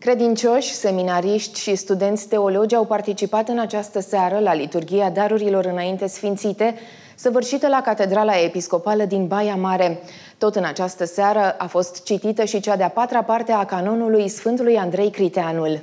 Credincioși, seminariști și studenți teologi au participat în această seară la liturghia darurilor înainte sfințite, săvârșită la Catedrala Episcopală din Baia Mare. Tot în această seară a fost citită și cea de-a patra parte a canonului Sfântului Andrei Criteanul.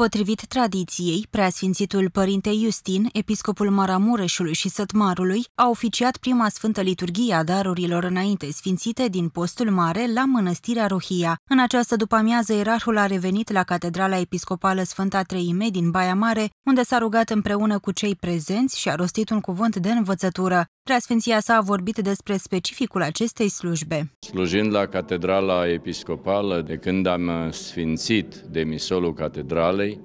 Potrivit tradiției, preasfințitul Părinte Justin, episcopul Maramureșului și Sătmarului, a oficiat prima sfântă liturghie a darurilor înainte sfințite din postul mare la Mănăstirea Rohia. În această după-amiază, ierarhul a revenit la Catedrala Episcopală Sfânta Treime din Baia Mare, unde s-a rugat împreună cu cei prezenți și a rostit un cuvânt de învățătură. Preasfinția sa a vorbit despre specificul acestei slujbe. Slujind la Catedrala Episcopală, de când am sfințit demisolul catedralei,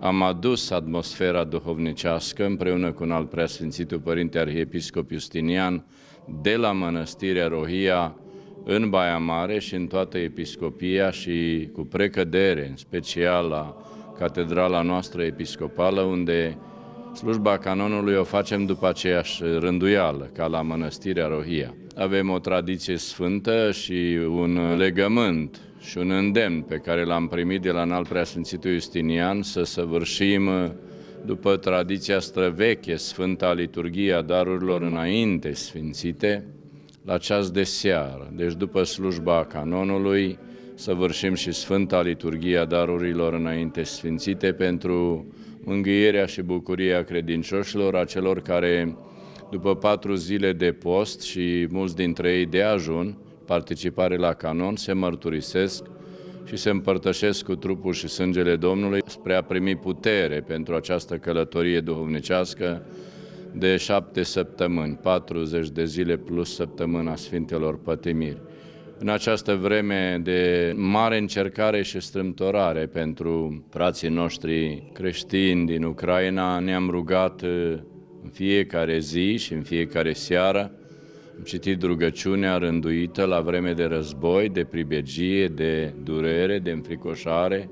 am adus atmosfera duhovnicească împreună cu un alt preasfințitul Părinte Arhiepiscop Justinian de la Mănăstirea Rohia în Baia Mare și în toată episcopia și cu precădere, în special la catedrala noastră episcopală, unde Slujba canonului o facem după aceeași rânduială ca la mănăstirea Rohia. Avem o tradiție sfântă și un legământ și un îndemn pe care l-am primit de la înalt preasfințitul Justinian să săvârșim după tradiția străveche, Sfânta Liturghie a darurilor înainte sfințite, la ceas de seară, deci după slujba canonului, vârșim și Sfânta Liturghie a darurilor înainte sfințite pentru mângâierea și bucuria credincioșilor, a celor care după patru zile de post și mulți dintre ei de ajun, participare la canon, se mărturisesc și se împărtășesc cu trupul și sângele Domnului spre a primi putere pentru această călătorie duhovnicească de șapte săptămâni, 40 de zile plus săptămâna Sfintelor Pătimiri în această vreme de mare încercare și strâmtorare pentru frații noștri creștini din Ucraina, ne-am rugat uh, în fiecare zi și în fiecare seară. Am citit rugăciunea rânduită la vreme de război, de pribegie, de durere, de înfricoșare,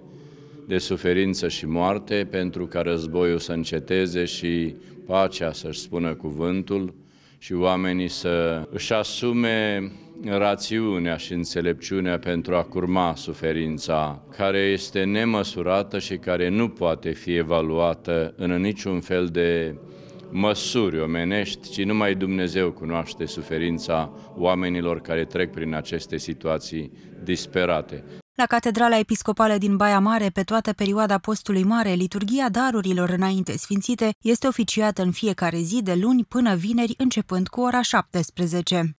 de suferință și moarte, pentru ca războiul să înceteze și pacea să-și spună cuvântul și oamenii să își asume rațiunea și înțelepciunea pentru a curma suferința, care este nemăsurată și care nu poate fi evaluată în niciun fel de măsuri omenești, ci numai Dumnezeu cunoaște suferința oamenilor care trec prin aceste situații disperate. La Catedrala Episcopală din Baia Mare, pe toată perioada postului mare, liturgia darurilor înainte sfințite este oficiată în fiecare zi de luni până vineri, începând cu ora 17.